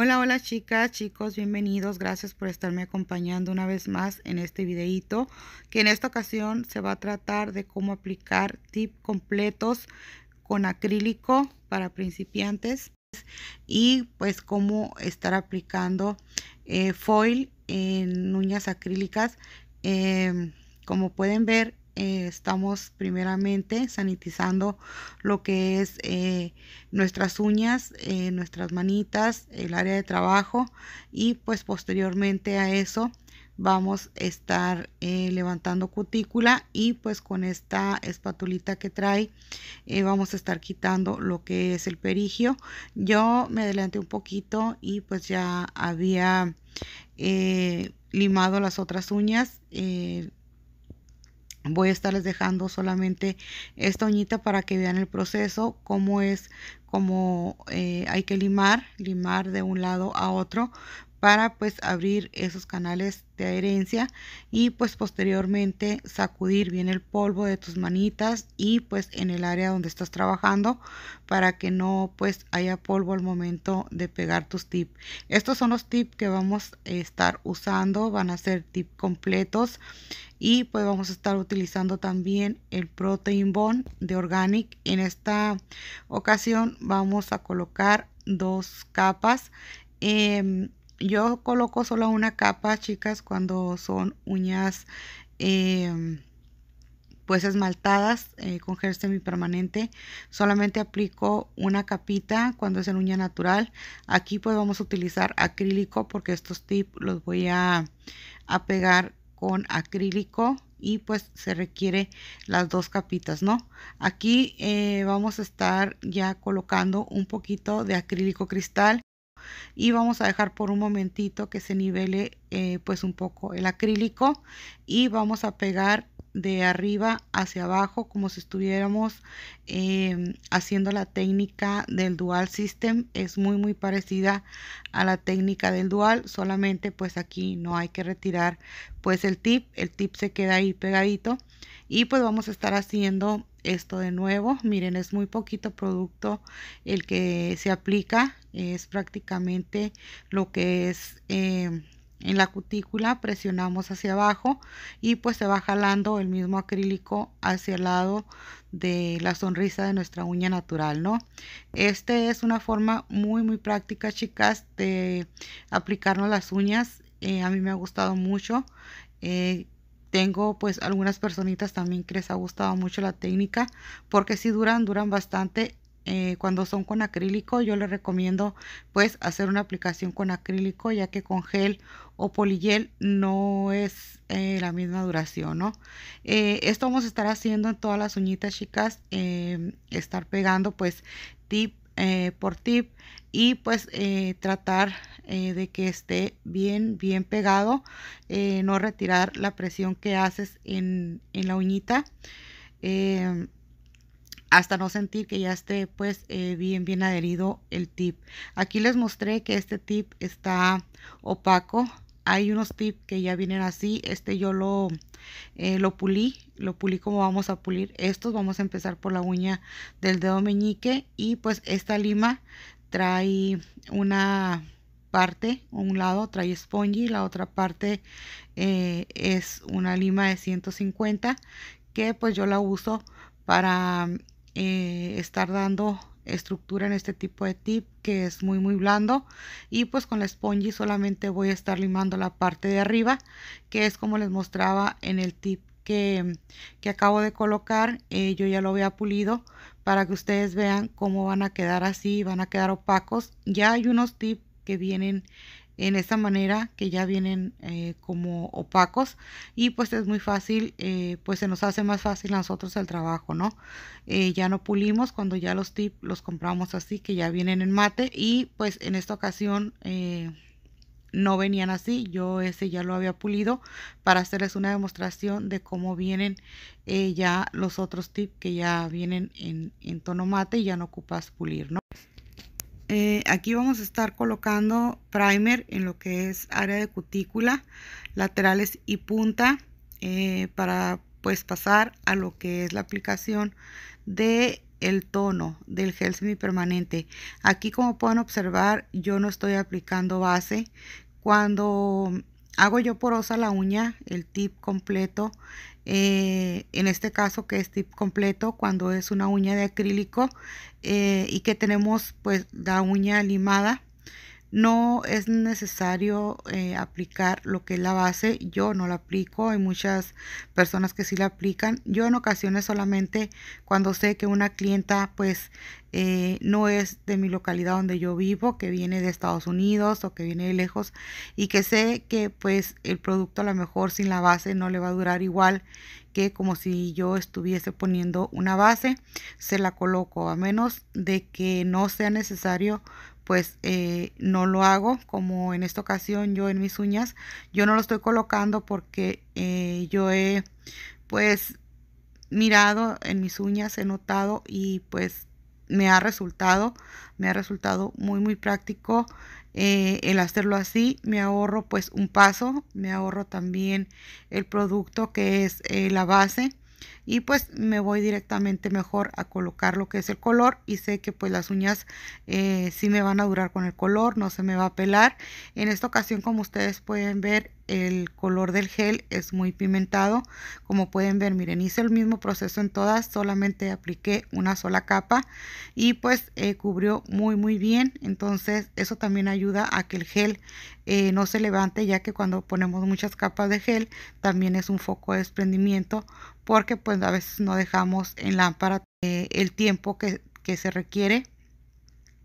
Hola, hola chicas, chicos, bienvenidos. Gracias por estarme acompañando una vez más en este videito que en esta ocasión se va a tratar de cómo aplicar tips completos con acrílico para principiantes y pues cómo estar aplicando eh, foil en uñas acrílicas. Em, como pueden ver eh, estamos primeramente sanitizando lo que es eh, nuestras uñas, eh, nuestras manitas, el área de trabajo y pues posteriormente a eso vamos a estar levantando cutícula y pues con esta espatulita que trae vamos a estar quitando lo que es el perigio. Yo me adelanté un poquito y pues ya había limado las otras uñas voy a estarles dejando solamente esta uñita para que vean el proceso cómo es cómo eh, hay que limar limar de un lado a otro para pues abrir esos canales de adherencia y pues posteriormente sacudir bien el polvo de tus manitas y pues en el área donde estás trabajando para que no pues haya polvo al momento de pegar tus tips estos son los tips que vamos a estar usando van a ser tips completos y pues vamos a estar utilizando también el protein bond de organic en esta ocasión vamos a colocar dos capas em, yo coloco solo una capa, chicas, cuando son uñas em, pues esmaltadas eh, con gel semipermanente. Solamente aplico una capita cuando es en uña natural. Aquí pues vamos a utilizar acrílico porque estos tips los voy a, pegar con acrílico y pues se requiere las dos capitas no aquí eh, vamos a estar ya colocando un poquito de acrílico cristal y vamos a dejar por un momentito que se nivele eh, pues un poco el acrílico y vamos a pegar de arriba hacia abajo como si estuviéramos em, haciendo la técnica del dual system es muy muy parecida a la técnica del dual solamente pues aquí no hay que retirar pues el tip el tip se queda ahí pegadito y pues vamos a estar haciendo esto de nuevo miren es muy poquito producto el que se aplica es prácticamente lo que es eh, en la cutícula presionamos hacia abajo y pues se va jalando el mismo acrílico hacia el lado de la sonrisa de nuestra uña natural no este es una forma muy muy práctica chicas de aplicarnos las uñas eh, a mí me ha gustado mucho eh, tengo pues algunas personitas también que les ha gustado mucho la técnica porque si duran duran bastante eh, cuando son con acrílico yo les recomiendo pues hacer una aplicación con acrílico ya que con gel o poligel no es eh, la misma duración no eh, esto vamos a estar haciendo en todas las uñitas chicas estar pegando pues tip por tip y pues tratar de que esté bien bien pegado no retirar la presión que haces en, en la uñita hasta no sentir que ya esté pues eh, bien bien adherido el tip aquí les mostré que este tip está opaco hay unos tips que ya vienen así este yo lo eh, lo pulí lo pulí como vamos a pulir estos vamos a empezar por la uña del dedo meñique y pues esta lima trae una parte, un lado trae Y la otra parte eh, es una lima de 150 que pues yo la uso para eh, estar dando estructura en este tipo de tip que es muy muy blando y pues con la esponji solamente voy a estar limando la parte de arriba que es como les mostraba en el tip que, que acabo de colocar eh, yo ya lo había pulido para que ustedes vean cómo van a quedar así van a quedar opacos ya hay unos tips que vienen en esta manera que ya vienen eh, como opacos y pues es muy fácil eh, pues se nos hace más fácil a nosotros el trabajo no eh, ya no pulimos cuando ya los tips los compramos así que ya vienen en mate y pues en esta ocasión no venían así yo ese ya lo había pulido para hacerles una demostración de cómo vienen ya los otros tips que ya vienen en, en tono mate y ya no ocupas pulir no eh, aquí vamos a estar colocando primer en lo que es área de cutícula, laterales y punta eh, para pues pasar a lo que es la aplicación de el tono del gel semipermanente. Aquí como pueden observar yo no estoy aplicando base. Cuando Hago yo porosa la uña, el tip completo, eh, en este caso que es tip completo cuando es una uña de acrílico eh, y que tenemos pues la uña limada no es necesario eh, aplicar lo que es la base. Yo no la aplico. Hay muchas personas que sí la aplican. Yo en ocasiones solamente cuando sé que una clienta pues eh, no es de mi localidad donde yo vivo, que viene de Estados Unidos o que viene de lejos y que sé que pues el producto a lo mejor sin la base no le va a durar igual que como si yo estuviese poniendo una base, se la coloco a menos de que no sea necesario pues eh, no lo hago como en esta ocasión yo en mis uñas yo no lo estoy colocando porque eh, yo he pues mirado en mis uñas he notado y pues me ha resultado me ha resultado muy muy práctico eh, el hacerlo así me ahorro pues un paso me ahorro también el producto que es la base y pues me voy directamente mejor a colocar lo que es el color y sé que pues las uñas eh, sí me van a durar con el color no se me va a pelar en esta ocasión como ustedes pueden ver el color del gel es muy pimentado como pueden ver miren hice el mismo proceso en todas solamente apliqué una sola capa y pues eh, cubrió muy muy bien entonces eso también ayuda a que el gel eh, no se levante ya que cuando ponemos muchas capas de gel también es un foco de desprendimiento porque pues a veces no dejamos en lámpara eh, el tiempo que, que se requiere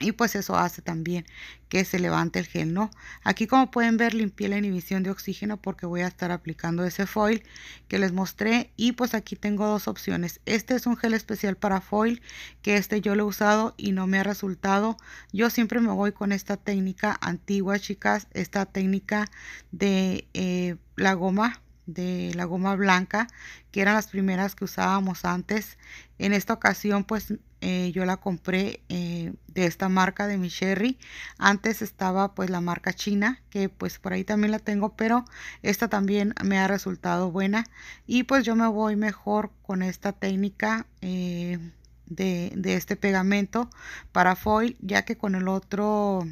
y pues eso hace también que se levante el gel, ¿no? Aquí como pueden ver limpié la inhibición de oxígeno porque voy a estar aplicando ese foil que les mostré. Y pues aquí tengo dos opciones. Este es un gel especial para foil que este yo lo he usado y no me ha resultado. Yo siempre me voy con esta técnica antigua, chicas. Esta técnica de eh, la goma de la goma blanca que eran las primeras que usábamos antes en esta ocasión pues eh, yo la compré eh, de esta marca de mi sherry antes estaba pues la marca china que pues por ahí también la tengo pero esta también me ha resultado buena y pues yo me voy mejor con esta técnica eh, de, de este pegamento para foil ya que con el otro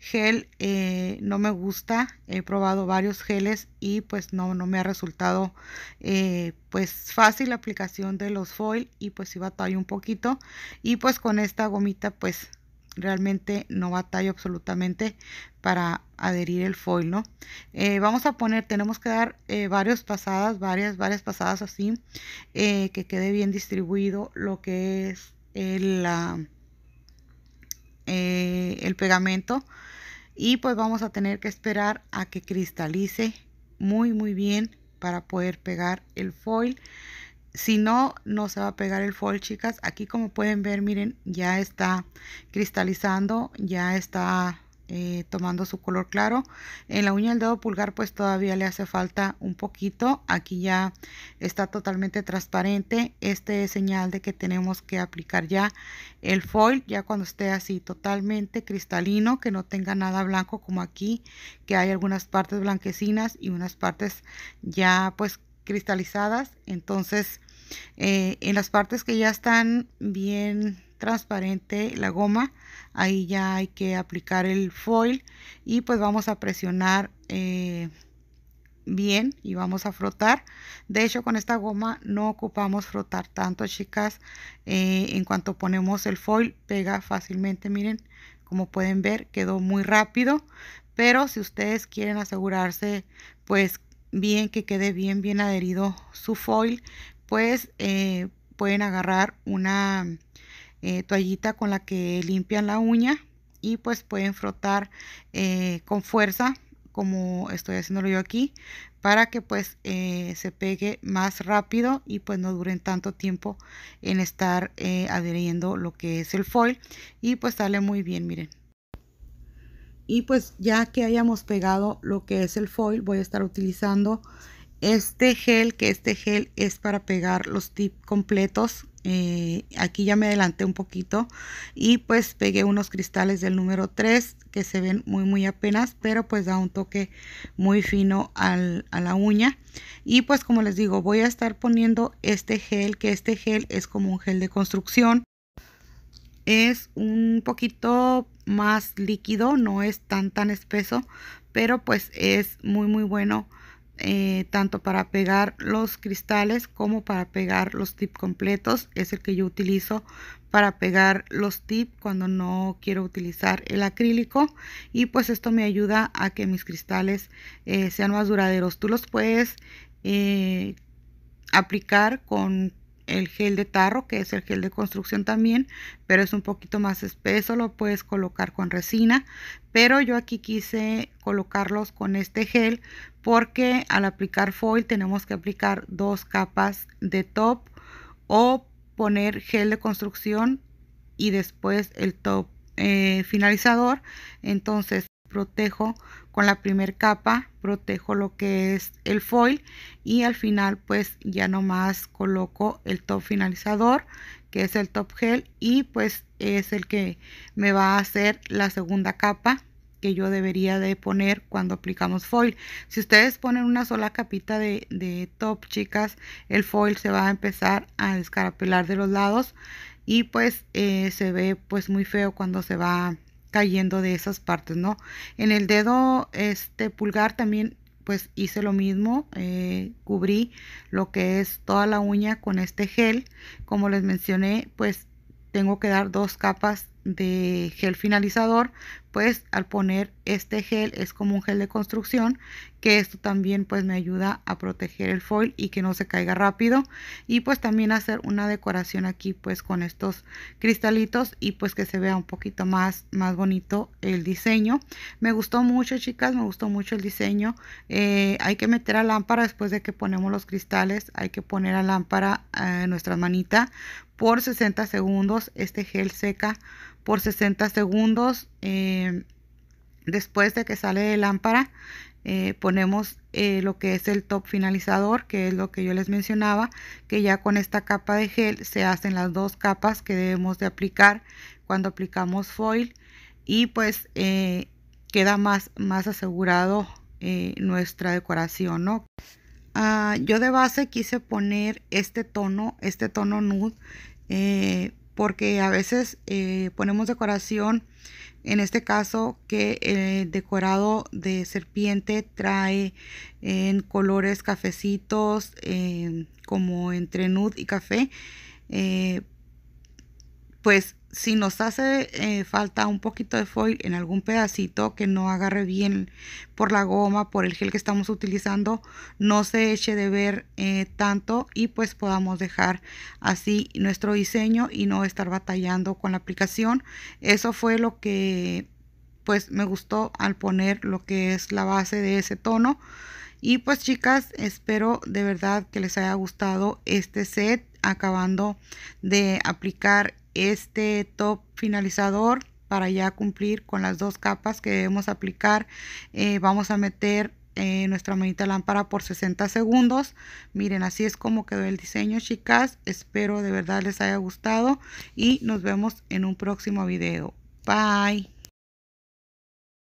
Gel eh, no me gusta, he probado varios geles y pues no, no me ha resultado eh, pues fácil la aplicación de los foil y pues a batallo un poquito y pues con esta gomita pues realmente no batallo absolutamente para adherir el foil, ¿no? Eh, vamos a poner, tenemos que dar varias pasadas, varias, varias pasadas así, que quede bien distribuido lo que es el ah, pegamento y pues vamos a tener que esperar a que cristalice muy muy bien para poder pegar el foil si no no se va a pegar el foil chicas aquí como pueden ver miren ya está cristalizando ya está eh, tomando su color claro. En la uña del dedo pulgar pues todavía le hace falta un poquito. Aquí ya está totalmente transparente. Este es señal de que tenemos que aplicar ya el foil ya cuando esté así totalmente cristalino, que no tenga nada blanco como aquí, que hay algunas partes blanquecinas y unas partes ya pues cristalizadas. Entonces eh, en las partes que ya están bien transparente la goma. Ahí ya hay que aplicar el foil y pues vamos a presionar eh, bien y vamos a frotar. De hecho con esta goma no ocupamos frotar tanto chicas. Eh, en cuanto ponemos el foil pega fácilmente. Miren como pueden ver quedó muy rápido. Pero si ustedes quieren asegurarse pues bien que quede bien bien adherido su foil pues eh, pueden agarrar una eh, toallita con la que limpian la uña y pues pueden frotar eh, con fuerza como estoy haciéndolo yo aquí para que pues eh, se pegue más rápido y pues no duren tanto tiempo en estar adheriendo lo que es el foil y pues sale muy bien miren y pues ya que hayamos pegado lo que es el foil voy a estar utilizando este gel que este gel es para pegar los tips completos eh, aquí ya me adelanté un poquito y pues pegué unos cristales del número 3 que se ven muy muy apenas pero pues da un toque muy fino a la uña y pues como les digo voy a estar poniendo este gel que este gel es como un gel de construcción es un poquito más líquido no es tan tan espeso pero pues es muy muy bueno eh, tanto para pegar los cristales como para pegar los tips completos es el que yo utilizo para pegar los tips cuando no quiero utilizar el acrílico y pues esto me ayuda a que mis cristales eh, sean más duraderos tú los puedes eh, aplicar con el gel de tarro, que es el gel de construcción también, pero es un poquito más espeso, lo puedes colocar con resina, pero yo aquí quise colocarlos con este gel porque al aplicar foil tenemos que aplicar dos capas de top o poner gel de construcción y después el top eh, finalizador, entonces protejo con la primer capa protejo lo que es el foil y al final pues ya nomás coloco el top finalizador que es el top gel y pues es el que me va a hacer la segunda capa que yo debería de poner cuando aplicamos foil. Si ustedes ponen una sola capita de, top, chicas, el foil se va a empezar a descarapelar de los lados y pues eh, se ve pues muy feo cuando se va cayendo de esas partes, ¿no? En el dedo este pulgar también pues hice lo mismo, eh, cubrí lo que es toda la uña con este gel. Como les mencioné, pues tengo que dar dos capas de gel finalizador pues al poner este gel es como un gel de construcción que esto también pues me ayuda a proteger el foil y que no se caiga rápido y pues también hacer una decoración aquí pues con estos cristalitos y pues que se vea un poquito más más bonito el diseño me gustó mucho chicas me gustó mucho el diseño eh, hay que meter a lámpara después de que ponemos los cristales hay que poner a lámpara eh, nuestra manita por 60 segundos este gel seca por 60 segundos. Eh, después de que sale de lámpara, eh, ponemos eh, lo que es el top finalizador, que es lo que yo les mencionaba, que ya con esta capa de gel se hacen las dos capas que debemos de aplicar cuando aplicamos foil y pues queda más, más asegurado nuestra decoración, ¿no? Ah, yo de base quise poner este tono, este tono nude, porque a veces eh, ponemos decoración, en este caso que el eh, decorado de serpiente trae en colores cafecitos, como entre nude y café. Eh, pues si nos hace eh, falta un poquito de foil en algún pedacito que no agarre bien por la goma, por el gel que estamos utilizando, no se eche de ver eh, tanto y pues podamos dejar así nuestro diseño y no estar batallando con la aplicación. Eso fue lo que pues me gustó al poner lo que es la base de ese tono. Y pues chicas, espero de verdad que les haya gustado este set acabando de aplicar este top finalizador para ya cumplir con las dos capas que debemos aplicar eh, vamos a meter eh, nuestra manita lámpara por 60 segundos miren así es como quedó el diseño chicas espero de verdad les haya gustado y nos vemos en un próximo video bye